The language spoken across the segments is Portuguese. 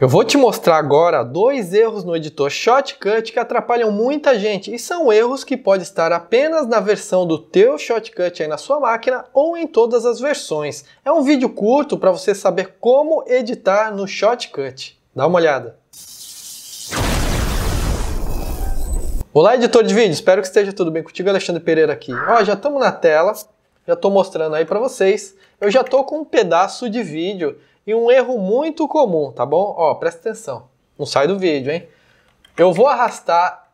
Eu vou te mostrar agora dois erros no editor Shotcut que atrapalham muita gente e são erros que podem estar apenas na versão do teu Shotcut aí na sua máquina ou em todas as versões. É um vídeo curto para você saber como editar no Shotcut. Dá uma olhada. Olá editor de vídeo, espero que esteja tudo bem contigo, Alexandre Pereira aqui. Ó, já estamos na tela, já estou mostrando aí para vocês. Eu já estou com um pedaço de vídeo e um erro muito comum, tá bom? Ó, presta atenção. Não sai do vídeo, hein? Eu vou arrastar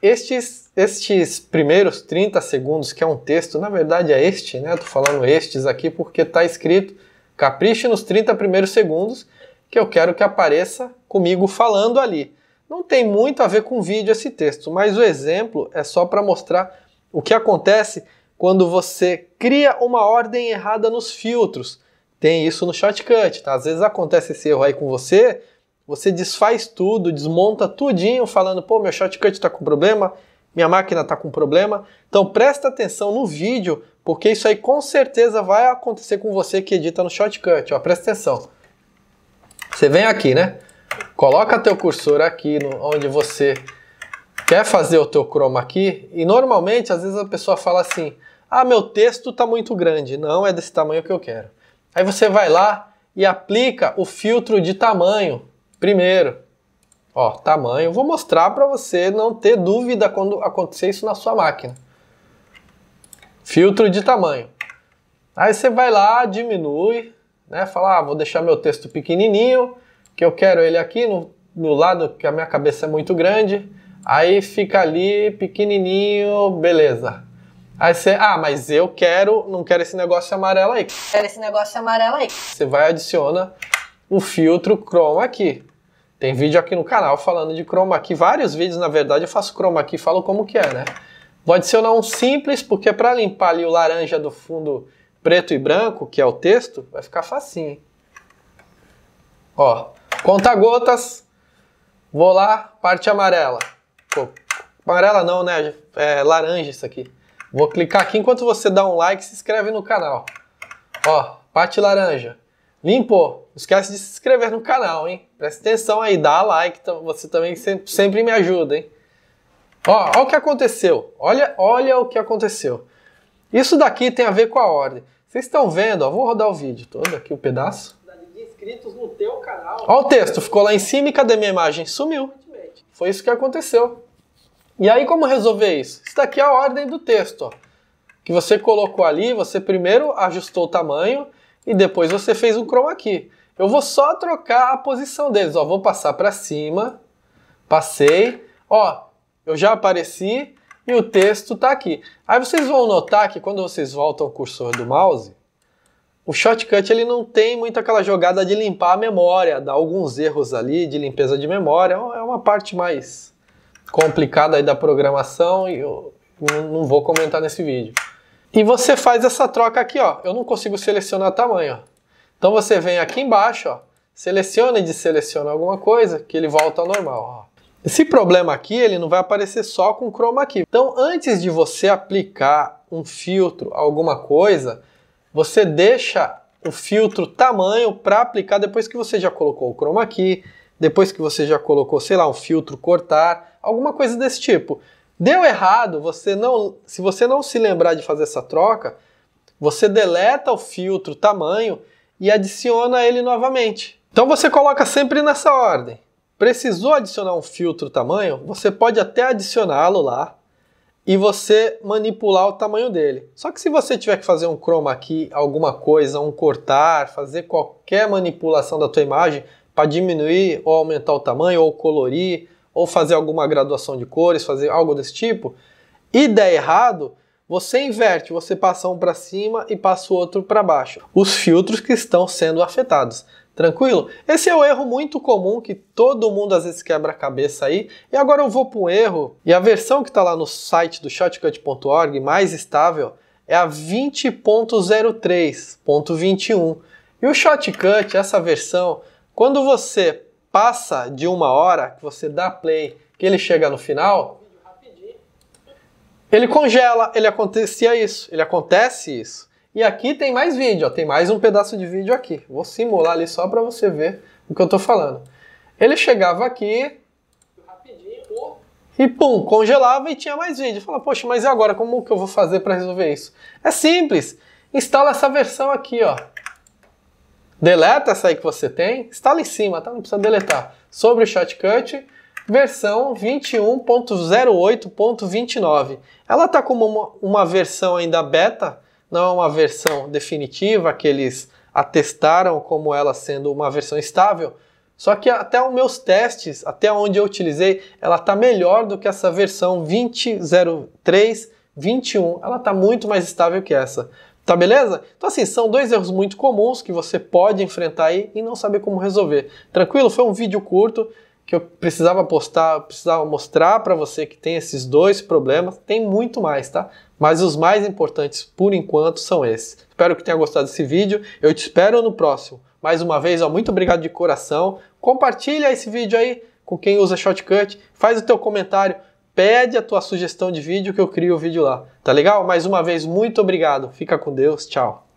estes, estes primeiros 30 segundos, que é um texto, na verdade é este, né? Eu tô falando estes aqui porque tá escrito capriche nos 30 primeiros segundos, que eu quero que apareça comigo falando ali. Não tem muito a ver com vídeo esse texto, mas o exemplo é só para mostrar o que acontece quando você cria uma ordem errada nos filtros tem isso no shortcut, tá? Às vezes acontece esse erro aí com você, você desfaz tudo, desmonta tudinho, falando, pô, meu shortcut está com problema, minha máquina está com problema. Então presta atenção no vídeo, porque isso aí com certeza vai acontecer com você que edita no shortcut, ó, presta atenção. Você vem aqui, né? Coloca teu cursor aqui no, onde você quer fazer o teu chroma aqui, e normalmente às vezes a pessoa fala assim: "Ah, meu texto está muito grande, não é desse tamanho que eu quero". Aí você vai lá e aplica o filtro de tamanho primeiro. Ó, tamanho, vou mostrar para você não ter dúvida quando acontecer isso na sua máquina. Filtro de tamanho. Aí você vai lá, diminui, né? Fala, ah, vou deixar meu texto pequenininho, que eu quero ele aqui no, no lado que a minha cabeça é muito grande. Aí fica ali pequenininho, beleza. Aí você, ah, mas eu quero, não quero esse negócio amarelo aí. Quero esse negócio amarelo aí. Você vai adiciona o filtro chroma aqui. Tem vídeo aqui no canal falando de chroma aqui, vários vídeos na verdade eu faço chroma aqui, falo como que é, né? Vou adicionar um simples, porque para limpar ali o laranja do fundo preto e branco, que é o texto, vai ficar facinho. Ó, conta gotas, vou lá, parte amarela. Pô, amarela não, né? É laranja isso aqui. Vou clicar aqui enquanto você dá um like e se inscreve no canal. Ó, parte laranja. Limpou. Não esquece de se inscrever no canal, hein? Presta atenção aí, dá like, você também sempre, me ajuda, hein? Ó, ó o que aconteceu. Olha, olha o que aconteceu. Isso daqui tem a ver com a ordem. Vocês estão vendo, ó, vou rodar o vídeo todo aqui, o um pedaço. inscritos no teu canal. Ó o texto, ficou lá em cima e cadê minha imagem? Sumiu. Foi isso que aconteceu. E aí como resolver isso? Está aqui é a ordem do texto, ó, que você colocou ali, você primeiro ajustou o tamanho e depois você fez um chroma key. Eu vou só trocar a posição deles, ó, vou passar para cima, passei, ó, eu já apareci e o texto está aqui. Aí vocês vão notar que quando vocês voltam o cursor do mouse, o shortcut ele não tem muito aquela jogada de limpar a memória, dar alguns erros ali de limpeza de memória, é uma parte mais complicado aí da programação e eu não vou comentar nesse vídeo. E você faz essa troca aqui, ó. Eu não consigo selecionar tamanho, ó. Então você vem aqui embaixo, ó. Seleciona e deseleciona alguma coisa que ele volta ao normal, ó. Esse problema aqui, ele não vai aparecer só com chroma key. Então, antes de você aplicar um filtro, alguma coisa, você deixa o filtro tamanho para aplicar depois que você já colocou o chroma key, depois que você já colocou, sei lá, um filtro cortar, alguma coisa desse tipo. Deu errado, você não, se você não se lembrar de fazer essa troca, você deleta o filtro tamanho e adiciona ele novamente. Então você coloca sempre nessa ordem. Precisou adicionar um filtro tamanho? Você pode até adicioná-lo lá e você manipular o tamanho dele. Só que se você tiver que fazer um chroma aqui, alguma coisa, um cortar, fazer qualquer manipulação da tua imagem, para diminuir ou aumentar o tamanho, ou colorir, ou fazer alguma graduação de cores, fazer algo desse tipo, e der errado, você inverte, você passa um para cima e passa o outro para baixo. Os filtros que estão sendo afetados. Tranquilo? Esse é o um erro muito comum que todo mundo às vezes quebra a cabeça aí. E agora eu vou para um erro, e a versão que está lá no site do shotcut.org, mais estável, é a 20.03.21. E o Shotcut, essa versão, quando você passa de uma hora, que você dá play, que ele chega no final, ele congela, ele acontecia isso, ele acontece isso. E aqui tem mais vídeo, ó, tem mais um pedaço de vídeo aqui. Vou simular ali só para você ver o que eu estou falando. Ele chegava aqui e pum, congelava e tinha mais vídeo. Fala, poxa, mas e agora? Como que eu vou fazer para resolver isso? É simples. Instala essa versão aqui, ó deleta essa aí que você tem, está lá em cima, tá? Não precisa deletar. Sobre o Shotcut, versão 21.08.29. Ela está como uma, uma, versão ainda beta, não é uma versão definitiva que eles atestaram como ela sendo uma versão estável. Só que até os meus testes, até onde eu utilizei, ela está melhor do que essa versão 20.03.21. Ela está muito mais estável que essa. Tá beleza? Então assim, são dois erros muito comuns que você pode enfrentar aí e não saber como resolver. Tranquilo? Foi um vídeo curto que eu precisava postar, precisava mostrar para você que tem esses dois problemas. Tem muito mais, tá? Mas os mais importantes por enquanto são esses. Espero que tenha gostado desse vídeo. Eu te espero no próximo. Mais uma vez, ó, muito obrigado de coração. Compartilha esse vídeo aí com quem usa Shotcut. faz o teu comentário pede a tua sugestão de vídeo que eu crio o vídeo lá. Tá legal? Mais uma vez, muito obrigado. Fica com Deus. Tchau.